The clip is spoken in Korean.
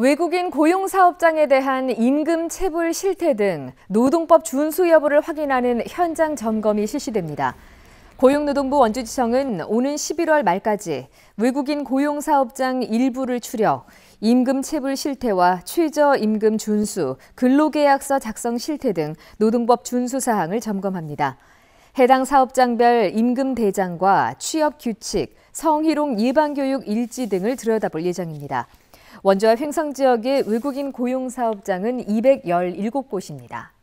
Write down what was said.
외국인 고용 사업장에 대한 임금 체불 실태 등 노동법 준수 여부를 확인하는 현장 점검이 실시됩니다. 고용노동부 원주지청은 오는 11월 말까지 외국인 고용 사업장 일부를 추려 임금 체불 실태와 최저 임금 준수, 근로계약서 작성 실태 등 노동법 준수 사항을 점검합니다. 해당 사업장별 임금 대장과 취업 규칙, 성희롱 예방 교육 일지 등을 들여다볼 예정입니다. 원주와 횡성 지역의 외국인 고용 사업장은 217곳입니다.